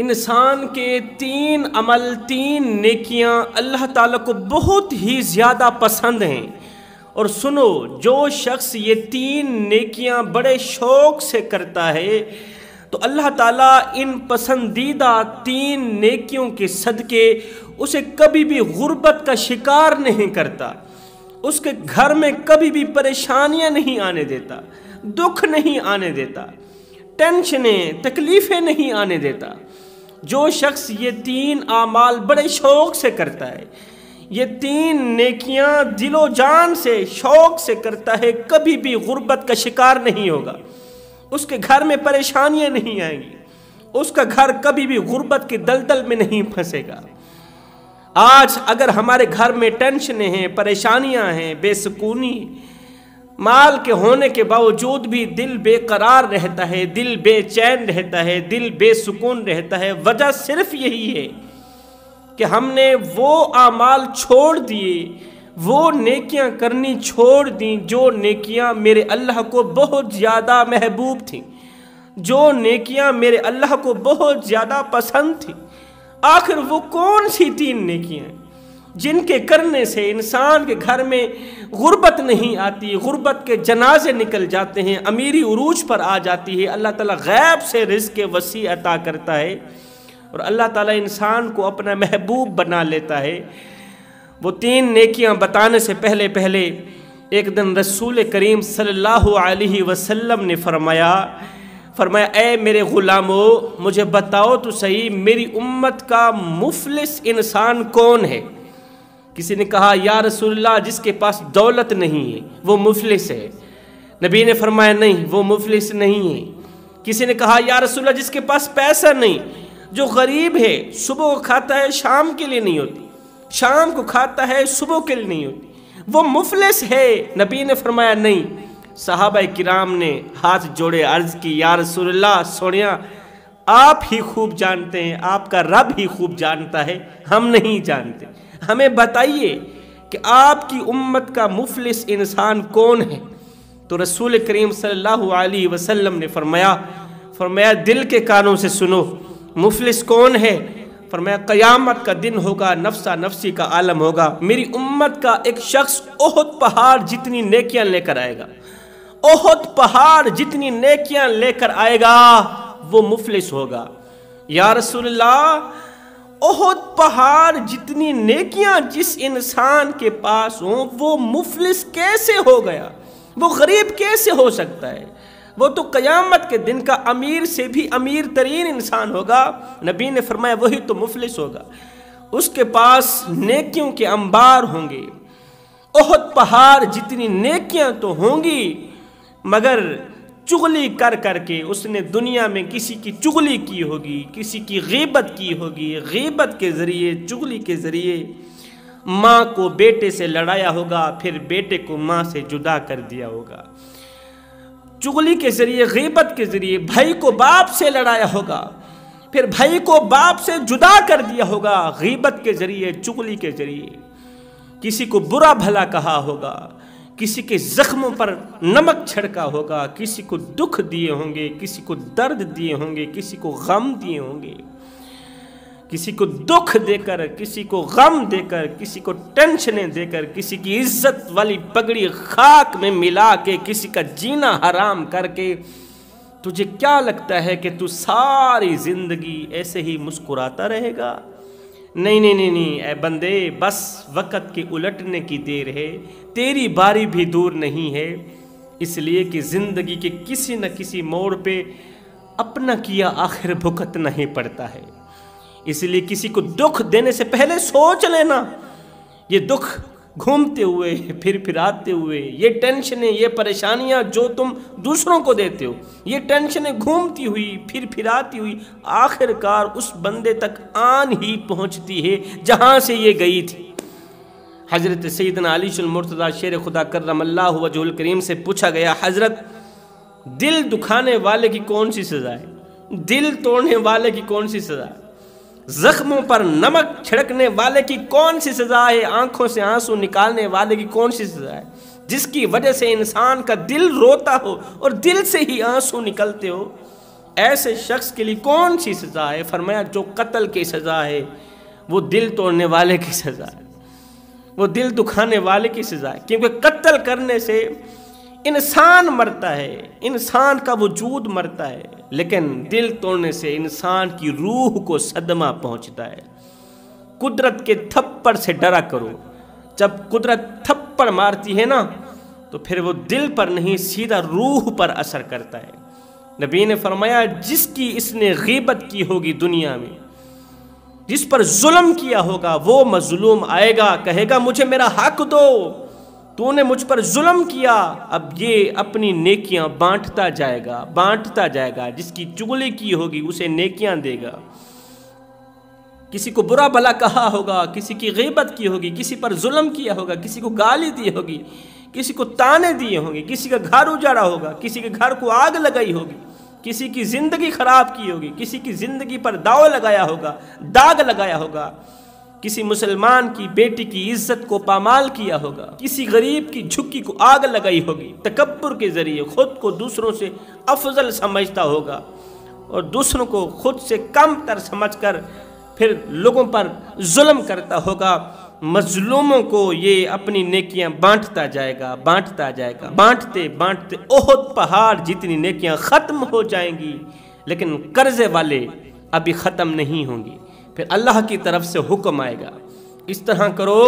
इंसान के तीन अमल तीन नेकियां अल्लाह ताला को बहुत ही ज़्यादा पसंद हैं और सुनो जो शख्स ये तीन नेकियां बड़े शौक़ से करता है तो अल्लाह ताला इन पसंदीदा तीन नेकियों के सदके उसे कभी भी गुर्बत का शिकार नहीं करता उसके घर में कभी भी परेशानियां नहीं आने देता दुख नहीं आने देता टेंशनें तकलीफ़ें नहीं आने देता जो शख्स ये तीन आमाल बड़े शौक़ से करता है ये तीन नेकियां दिलो जान से शौक़ से करता है कभी भी गुर्बत का शिकार नहीं होगा उसके घर में परेशानियां नहीं आएंगी उसका घर कभी भी गुर्बत के दलदल में नहीं फंसेगा आज अगर हमारे घर में टेंशनें हैं परेशानियां हैं बेसकूनी माल के होने के बावजूद भी दिल बेकरार रहता है दिल बेचैन रहता है दिल बेसुकून रहता है वजह सिर्फ यही है कि हमने वो आमाल छोड़ दिए वो नेकियां करनी छोड़ दी जो नेकियां मेरे अल्लाह को बहुत ज़्यादा महबूब थी जो नेकियां मेरे अल्लाह को बहुत ज़्यादा पसंद थी आखिर वो कौन सी तीन नेकियां जिनके करने से इंसान के घर में गुर्बत नहीं आती गुर्बत के जनाजे निकल जाते हैं अमीरी उरूज पर आ जाती है अल्लाह ताला गैब से के वसी अता करता है और अल्लाह ताला इंसान को अपना महबूब बना लेता है वो तीन नेकियां बताने से पहले पहले एक दिन रसूल करीम सल्लल्लाहु अलैहि वसल्लम ने फरमाया फरमाया ए मेरे ग़ुलामो मुझे बताओ तो सही मेरी उम्मत का मुफलिस इंसान कौन है किसी ने कहा या रसूल्ला जिसके पास दौलत नहीं है वो मुफलिस है नबी ने फरमाया नहीं वो मुफलिस नहीं है किसी ने कहा या रसूल्ला जिसके पास पैसा नहीं जो गरीब है सुबह को खाता है शाम के लिए नहीं होती शाम को खाता है सुबह के लिए नहीं होती वो मुफलिस है नबी ने फरमाया नहीं साहब कराम ने हाथ जोड़े अर्ज की या रसूल्ला सोनिया आप ही खूब जानते हैं आपका रब ही खूब जानता है हम नहीं जानते हमें बताइए कि आपकी उम्मत का मुफलिस इंसान कौन है तो रसूल करीम सल्लल्लाहु अलैहि वसल्लम ने फरमाया फरमाया दिल के कानों से सुनो मुफलिस कौन है फरमाया क़यामत का दिन होगा नफसा नफसी का आलम होगा मेरी उम्मत का एक शख्स ओहद पहाड़ जितनी नेकियां लेकर आएगा ओहद पहाड़ जितनी नेकियां लेकर आएगा वो मुफलिस होगा या रसूलल्लाह ओहद पहाड़ जितनी नेकियां जिस इंसान के पास हो वो मुफलिस कैसे हो गया वो गरीब कैसे हो सकता है वो तो क़यामत के दिन का अमीर से भी अमीर तरीन इंसान होगा नबी ने फरमाया वही तो मुफलिस होगा उसके पास नेकियों के अंबार होंगे ओहद पहाड़ जितनी नेकियां तो होंगी मगर चुगली कर करके उसने दुनिया में किसी की चुगली की होगी किसी की गीबत की होगी गीबत के ज़रिए चुगली के ज़रिए माँ को बेटे से लड़ाया होगा फिर बेटे को माँ से जुदा कर दिया होगा चुगली के ज़रिए गीबत के ज़रिए भाई को बाप से लड़ाया होगा फिर भाई को बाप से जुदा कर दिया होगा गीबत के ज़रिए चुगली के ज़रिए किसी को बुरा भला कहा होगा किसी के जख्मों पर नमक छिड़का होगा किसी को दुख दिए होंगे किसी को दर्द दिए होंगे किसी को गम दिए होंगे किसी को दुख देकर किसी को गम देकर किसी को टेंशनें देकर किसी की इज्जत वाली पगड़ी खाक में मिला के किसी का जीना हराम करके तुझे क्या लगता है कि तू सारी जिंदगी ऐसे ही मुस्कुराता रहेगा नहीं नहीं नहीं नहीं ऐ बंदे बस वक़्त के उलटने की देर है तेरी बारी भी दूर नहीं है इसलिए कि ज़िंदगी के किसी न किसी मोड़ पे अपना किया आखिर भुगत नहीं पड़ता है इसलिए किसी को दुख देने से पहले सोच लेना ये दुख घूमते हुए फिर फिराते हुए ये टेंशनें ये परेशानियां जो तुम दूसरों को देते हो ये टेंशनें घूमती हुई फिर फिराती हुई आखिरकार उस बंदे तक आन ही पहुंचती है जहां से ये गई थी हज़रत सैदन अलीशुलमरतदा शेर खुदा करमल्ला वजूल करीम से पूछा गया हज़रत दिल दुखाने वाले की कौन सी सज़ा है दिल तोड़ने वाले की कौन सी सज़ा है जख्मों पर नमक छिड़कने वाले की कौन सी सज़ा है आंखों से आंसू निकालने वाले की कौन सी सज़ा है जिसकी वजह से इंसान का दिल रोता हो और दिल से ही आंसू निकलते हो ऐसे शख्स के लिए कौन सी सज़ा है फरमाया जो कत्ल की सज़ा है वो दिल तोड़ने वाले की सज़ा है वो दिल दुखाने वाले की सज़ा है क्योंकि कत्ल करने से इंसान मरता है इंसान का वजूद मरता है लेकिन दिल तोड़ने से इंसान की रूह को सदमा पहुंचता है कुदरत के थप्पड़ से डरा करो जब कुदरत थप्पड़ मारती है ना तो फिर वो दिल पर नहीं सीधा रूह पर असर करता है नबी ने फरमाया जिसकी इसने गीबत की होगी दुनिया में जिस पर जुल्म किया होगा वो मजलूम आएगा कहेगा मुझे मेरा हक दो तूने मुझ पर जुल्म किया अब ये अपनी नेकियां बांटता जाएगा बांटता जाएगा जिसकी चुगली की होगी उसे नेकियां देगा किसी को बुरा भला कहा होगा किसी की गिबत की होगी किसी पर जुल्म किया होगा किसी को गाली दी होगी किसी को ताने दिए होंगे किसी का घर उजाड़ा होगा किसी के घर को आग लगाई होगी किसी की ज़िंदगी ख़राब की होगी किसी की ज़िंदगी पर दाव लगाया होगा दाग लगाया होगा किसी मुसलमान की बेटी की इज्जत को पामाल किया होगा किसी गरीब की झुक्की को आग लगाई होगी तकबर के ज़रिए खुद को दूसरों से अफजल समझता होगा और दूसरों को खुद से कम तर समझ कर फिर लोगों पर जुल्म करता होगा मजलूमों को ये अपनी नेकियां बांटता जाएगा बांटता जाएगा बांटते बांटते ओहद पहाड़ जितनी नेकियां ख़त्म हो जाएंगी लेकिन कर्जे वाले अभी ख़त्म नहीं होंगी फिर अल्लाह की तरफ से हुक्म आएगा इस तरह करो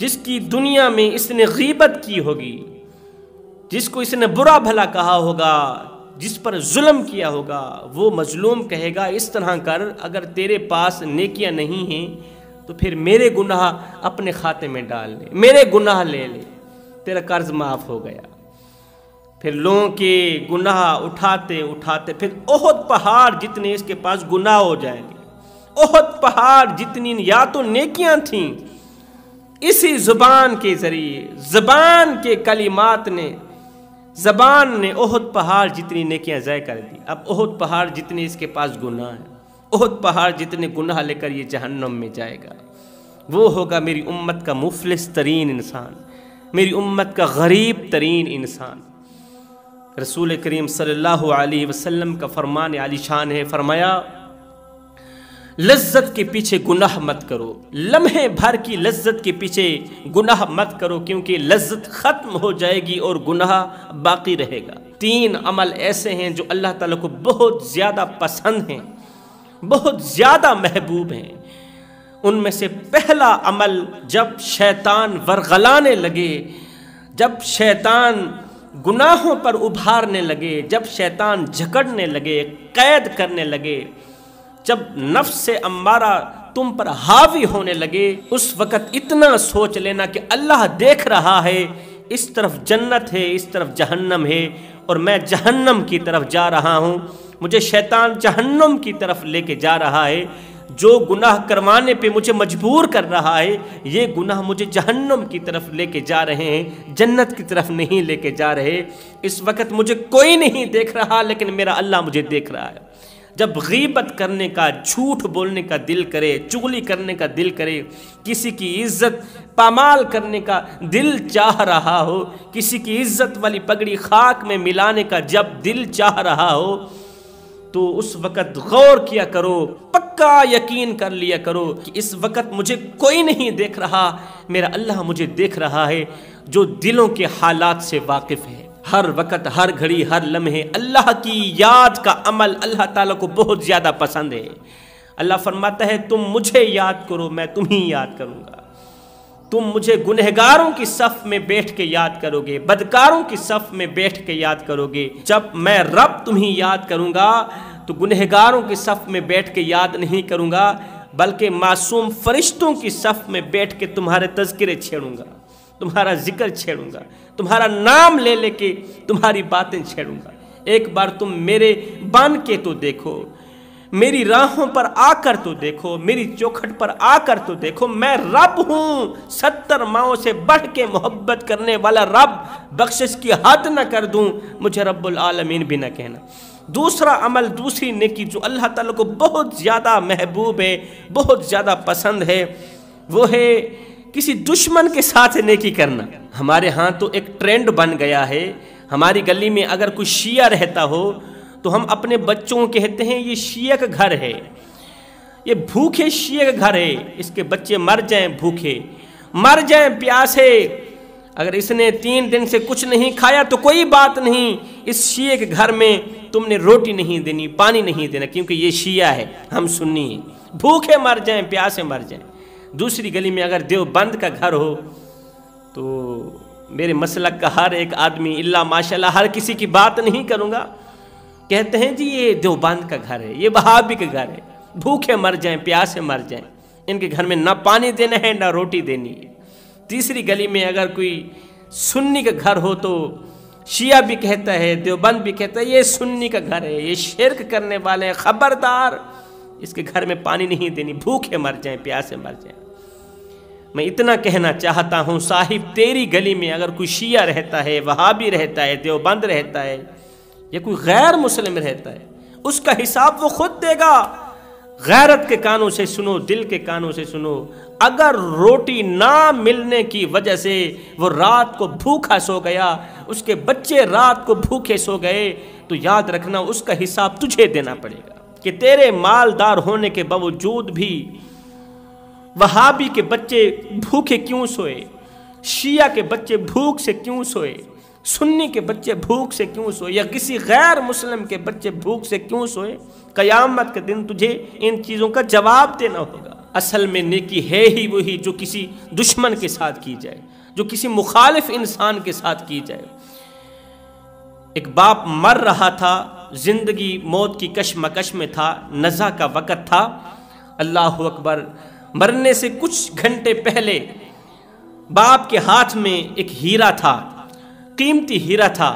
जिसकी दुनिया में इसने गीबत की होगी जिसको इसने बुरा भला कहा होगा जिस पर जुल्म किया होगा वो मजलूम कहेगा इस तरह कर अगर तेरे पास नेकियां नहीं हैं तो फिर मेरे गुनाह अपने खाते में डाल ले मेरे गुनाह ले ले तेरा कर्ज माफ़ हो गया फिर लोगों के गुनाह उठाते उठाते फिर ओहद पहाड़ जितने इसके पास गुनाह हो जाएंगे ओहद पहाड़ जितनी या तो नेकियां थीं इसी ज़ुबान के ज़रिए ज़बान के कलिमात ने ज़बान ने ओहद पहाड़ जितनी नेकियां जय कर दी अब ओहद पहाड़ जितने इसके पास गुनाह है ओहद पहाड़ जितने गुनाह लेकर ये जहन्नम में जाएगा वो होगा मेरी उम्मत का मुफलिस तरीन इंसान मेरी उम्मत का गरीब तरीन इंसान रसूल करीम सल्लल्लाहु अलैहि वसल्लम का फरमान आलिशान है फरमाया लज्जत के पीछे गुनाह मत करो लम्हे भर की लज्जत के पीछे गुनाह मत करो क्योंकि लज्जत ख़त्म हो जाएगी और गुनाह बाकी रहेगा तीन अमल ऐसे हैं जो अल्लाह ताला को बहुत ज़्यादा पसंद हैं बहुत ज़्यादा महबूब हैं उनमें से पहला अमल जब शैतान वरगलाने लगे जब शैतान गुनाहों पर उभारने लगे जब शैतान झकड़ने लगे कैद करने लगे जब नफ्स से अम्बारा तुम पर हावी होने लगे उस वक़्त इतना सोच लेना कि अल्लाह देख रहा है इस तरफ जन्नत है इस तरफ जहन्नम है और मैं जहन्नम की तरफ जा रहा हूँ मुझे शैतान जहन्नम की तरफ लेके जा रहा है जो गुनाह करवाने पे मुझे मजबूर कर रहा है ये गुनाह मुझे जहन्नम की तरफ लेके जा रहे हैं जन्नत की तरफ नहीं लेके जा रहे इस वक्त मुझे कोई नहीं देख रहा लेकिन मेरा अल्लाह मुझे देख रहा है जब गीबत करने का झूठ बोलने का दिल करे चुगली करने का दिल करे किसी की इज्जत पामाल करने का दिल चाह रहा हो किसी की इज्जत वाली पगड़ी खाक में मिलाने का जब दिल चाह रहा हो तो उस वक़्त गौर किया करो पक्का यकीन कर लिया करो कि इस वक़्त मुझे कोई नहीं देख रहा मेरा अल्लाह मुझे देख रहा है जो दिलों के हालात से वाकिफ़ है हर वक्त हर घड़ी हर लम्हे अल्लाह की याद का अमल अल्लाह ताला को बहुत ज़्यादा पसंद है अल्लाह फरमाता है तुम मुझे याद करो मैं तुम्हें याद करूँगा तुम मुझे गुनहगारों की सफ में बैठ के याद करोगे बदकारों की सफ में बैठ के याद करोगे जब मैं रब तुम्हें याद करूँगा तो गुनहगारों की सफ में बैठ के याद नहीं करूँगा बल्कि मासूम फरिश्तों की सफ में बैठ के तुम्हारे तस्करे छेड़ूँगा तुम्हारा जिक्र छेड़ूंगा तुम्हारा नाम ले लेके तुम्हारी बातें छेड़ूंगा एक बार तुम मेरे बन के तो देखो मेरी राहों पर आकर तो देखो मेरी चौखट पर आकर तो देखो मैं रब हूँ सत्तर माओ से बढ़ के मोहब्बत करने वाला रब बख्शिश की हद न कर दूँ मुझे रब्बुल आलमीन भी न कहना दूसरा अमल दूसरी नेकी जो अल्लाह ताला को बहुत ज़्यादा महबूब है बहुत ज़्यादा पसंद है वो है किसी दुश्मन के साथ नेकी करना हमारे यहाँ तो एक ट्रेंड बन गया है हमारी गली में अगर कोई शिया रहता हो तो हम अपने बच्चों को कहते हैं ये शिया का घर है ये भूखे शिया का घर है इसके बच्चे मर जाएं भूखे मर जाएं प्यासे अगर इसने तीन दिन से कुछ नहीं खाया तो कोई बात नहीं इस शिया के घर में तुमने रोटी नहीं देनी पानी नहीं देना क्योंकि ये शिया है हम सुन्नी भूखे मर जाएं प्यासे मर जाएं दूसरी गली में अगर देवबंद का घर हो तो मेरे मसलक का हर एक आदमी इल्ला माशाल्लाह हर किसी की बात नहीं करूँगा कहते हैं जी ये देवबंद का घर है ये बहाबी का घर है भूखे मर जाएं प्यासे मर जाएं इनके घर में ना पानी देना है ना रोटी देनी है तीसरी गली में अगर कोई सुन्नी का घर हो तो शिया भी कहता है देवबंद भी कहता है ये सुन्नी का घर है ये शिरक करने वाले हैं खबरदार इसके घर में पानी नहीं देनी भूखे मर जाए प्यासे मर जाए मैं इतना कहना चाहता हूँ साहिब तेरी गली में अगर कोई शिया रहता है वहाबी रहता है देवबंद रहता है या कोई गैर मुस्लिम रहता है उसका हिसाब वो खुद देगा गैरत के कानों से सुनो दिल के कानों से सुनो अगर रोटी ना मिलने की वजह से वो रात को भूखा सो गया उसके बच्चे रात को भूखे सो गए तो याद रखना उसका हिसाब तुझे देना पड़ेगा कि तेरे मालदार होने के बावजूद भी वहाबी के बच्चे भूखे क्यों सोए शिया के बच्चे भूख से क्यों सोए सुन्नी के बच्चे भूख से क्यों सोए या किसी गैर मुस्लिम के बच्चे भूख से क्यों सोए कयामत के दिन तुझे इन चीज़ों का जवाब देना होगा असल में नेकी है ही वही जो किसी दुश्मन के साथ की जाए जो किसी मुखालिफ इंसान के साथ की जाए एक बाप मर रहा था ज़िंदगी मौत की कशमकश में था नज़ा का वक़्त था अल्लाह अकबर मरने से कुछ घंटे पहले बाप के हाथ में एक हीरा था कीमती हीरा था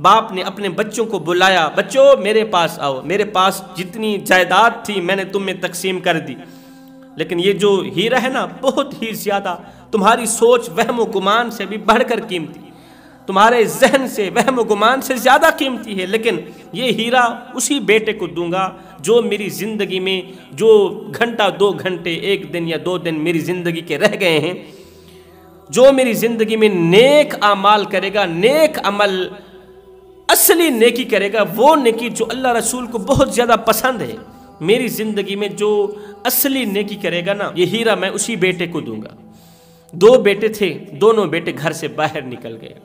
बाप ने अपने बच्चों को बुलाया बच्चों मेरे पास आओ मेरे पास जितनी जायदाद थी मैंने तुम में तकसीम कर दी लेकिन ये जो हीरा है ना बहुत ही ज़्यादा तुम्हारी सोच वहम गुमान से भी बढ़कर कीमती तुम्हारे जहन से वहम गुमान से ज़्यादा कीमती है लेकिन ये हीरा उसी बेटे को दूंगा जो मेरी ज़िंदगी में जो घंटा दो घंटे एक दिन या दो दिन मेरी ज़िंदगी के रह गए हैं जो मेरी ज़िंदगी में नेक अमाल करेगा नेक अमल असली नेकी करेगा वो नेकी जो अल्लाह रसूल को बहुत ज़्यादा पसंद है मेरी ज़िंदगी में जो असली नेकी करेगा ना ये हीरा मैं उसी बेटे को दूंगा दो बेटे थे दोनों बेटे घर से बाहर निकल गए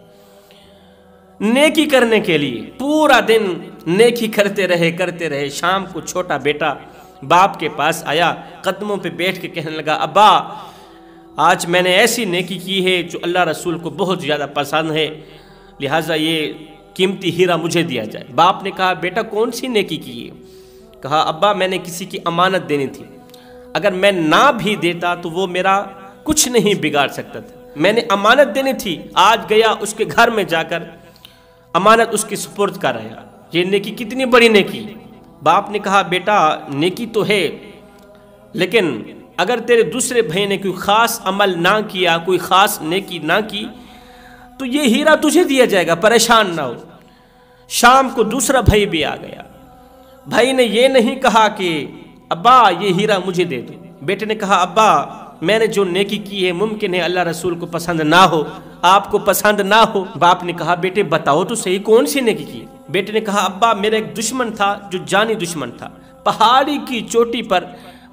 नेकी करने के लिए पूरा दिन नेकी करते रहे करते रहे शाम को छोटा बेटा बाप के पास आया कदमों पे बैठ के कहने लगा अब्बा आज मैंने ऐसी नेकी की है जो अल्लाह रसूल को बहुत ज़्यादा पसंद है लिहाजा ये कीमती हीरा मुझे दिया जाए बाप ने कहा बेटा कौन सी नेकी की है कहा अब्बा मैंने किसी की अमानत देनी थी अगर मैं ना भी देता तो वो मेरा कुछ नहीं बिगाड़ सकता था मैंने अमानत देनी थी आज गया उसके घर में जाकर अमानत उसके सुपुर्द कर हैं ये नेकी कितनी बड़ी नेकी बाप ने कहा बेटा नेकी तो है लेकिन अगर तेरे दूसरे भाई ने कोई ख़ास अमल ना किया कोई ख़ास नेकी ना की तो ये हीरा तुझे दिया जाएगा परेशान ना हो शाम को दूसरा भाई भी आ गया भाई ने ये नहीं कहा कि अब्बा ये हीरा मुझे दे दो बेटे ने कहा अब्बा मैंने जो नेकी की है मुमकिन है अल्लाह रसूल को पसंद ना हो आपको पसंद ना हो बाप ने कहा बेटे बताओ तो सही कौन सी नेकी की बेटे ने कहा अब्बा मेरा एक दुश्मन था जो जानी दुश्मन था पहाड़ी की चोटी पर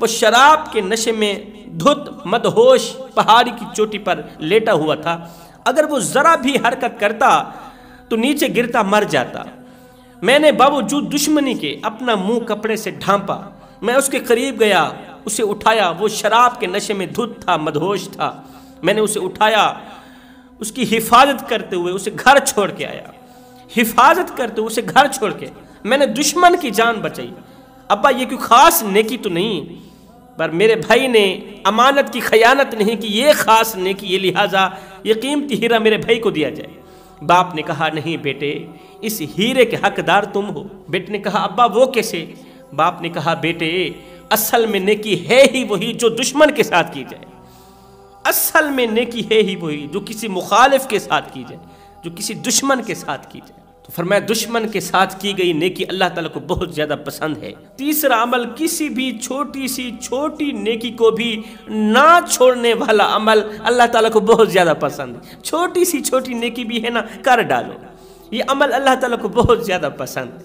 वो शराब के नशे में धुत मदहोश पहाड़ी की चोटी पर लेटा हुआ था अगर वो ज़रा भी हरकत करता तो नीचे गिरता मर जाता मैंने बावजूद दुश्मनी के अपना मुंह कपड़े से ढांपा मैं उसके करीब गया उसे उठाया वो शराब के नशे में धुत था मदहोश था मैंने उसे उठाया उसकी हिफाजत करते हुए उसे घर छोड़ के आया हिफाजत करते हुए उसे घर छोड़ के मैंने दुश्मन की जान बचाई अब्बा ये कोई ख़ास नेकी तो नहीं पर मेरे भाई ने अमानत की खयानत नहीं कि ये ख़ास नेकी ये लिहाजा ये कीमती हीरा मेरे भाई को दिया जाए बाप ने कहा नहीं बेटे इस हीरे के हकदार तुम हो बेटे ने कहा अब्बा वो कैसे बाप ने कहा बेटे असल में नेकी है ही वही जो दुश्मन के साथ की जाए असल में नेकी है ही वही जो किसी मुखालिफ के साथ की जाए जो किसी दुश्मन के साथ की जाए तो फरमाए दुश्मन के साथ की गई नेकी अल्लाह ताला को बहुत ज़्यादा पसंद है तीसरा अमल किसी भी छोटी सी छोटी नेकी को भी ना छोड़ने वाला अमल अल्लाह ताला को बहुत ज़्यादा पसंद है छोटी सी छोटी नेकी भी है ना कर डालो ये अमल अल्लाह ताला को बहुत ज़्यादा पसंद है